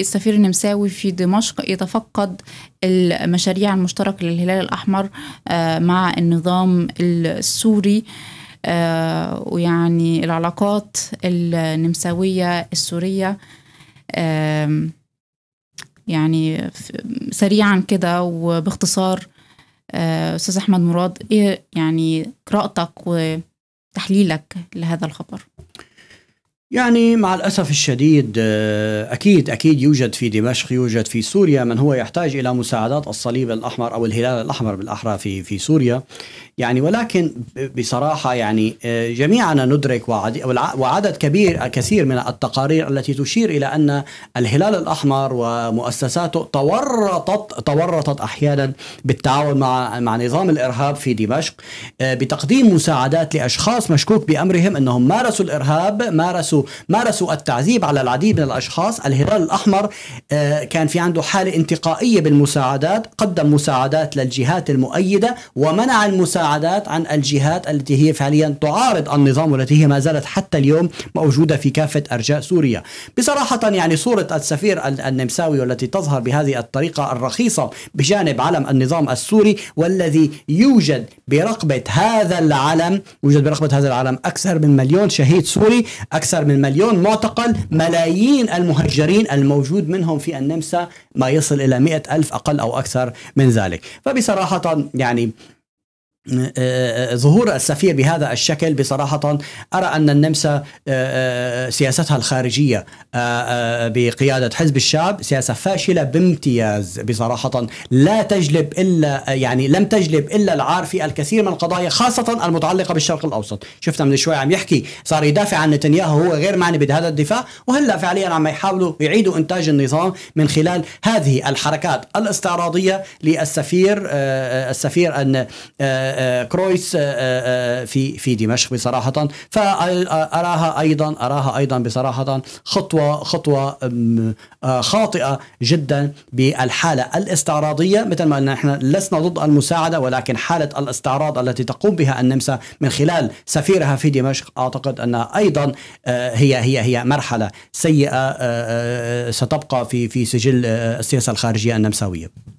السفير النمساوي في دمشق يتفقد المشاريع المشتركة للهلال الأحمر آه، مع النظام السوري آه، ويعني العلاقات النمساوية السورية يعني سريعا كده وباختصار آه، أستاذ أحمد مراد إيه يعني قراءتك وتحليلك لهذا الخبر يعني مع الأسف الشديد آه، أكيد أكيد يوجد في دمشق يوجد في سوريا من هو يحتاج إلى مساعدات الصليب الأحمر أو الهلال الأحمر بالأحرى في في سوريا يعني ولكن بصراحة يعني آه، جميعنا ندرك وعدد كبير كثير من التقارير التي تشير إلى أن الهلال الأحمر ومؤسساته تورطت تورطت أحيانا بالتعاون مع مع نظام الإرهاب في دمشق آه، بتقديم مساعدات لأشخاص مشكوك بأمرهم أنهم مارسوا الإرهاب مارسوا مارسوا التعذيب على العديد من الأشخاص الهلال الأحمر آه، كان في عنده حالة انتقائية بالمساعدات قدم مساعدات للجهات المؤيدة ومنع المساعدات عن الجهات التي هي فعليا تعارض النظام والتي هي ما زالت حتى اليوم موجودة في كافة أرجاء سوريا بصراحة يعني صورة السفير النمساوي والتي تظهر بهذه الطريقة الرخيصة بجانب علم النظام السوري والذي يوجد برقبة هذا العلم يوجد برقبة هذا العلم أكثر من مليون شهيد سوري أكثر أكثر من مليون معتقل ملايين المهجرين الموجود منهم في النمسا ما يصل إلى مئة ألف أقل أو أكثر من ذلك فبصراحة يعني آه، آه، ظهور السفير بهذا الشكل بصراحة أرى أن النمسا آه، سياستها الخارجية بقيادة حزب الشعب سياسة فاشلة بامتياز بصراحة لا تجلب إلا يعني لم تجلب إلا العار في الكثير من القضايا خاصة المتعلقة بالشرق الأوسط شفنا من شوي عم يحكي صار يدافع عن نتنياهو هو غير معني بهذا الدفاع وهلا فعليا عم يحاولوا يعيدوا إنتاج النظام من خلال هذه الحركات الاستعراضية للسفير السفير أن كرويس آه، آه، في في دمشق بصراحه فاراها ايضا اراها ايضا بصراحه خطوه خطوه آه، خاطئه جدا بالحاله الاستعراضيه مثل ما قلنا نحن لسنا ضد المساعده ولكن حاله الاستعراض التي تقوم بها النمسا من خلال سفيرها في دمشق اعتقد انها ايضا هي هي هي مرحله سيئه ستبقى في في سجل السياسه الخارجيه النمساويه.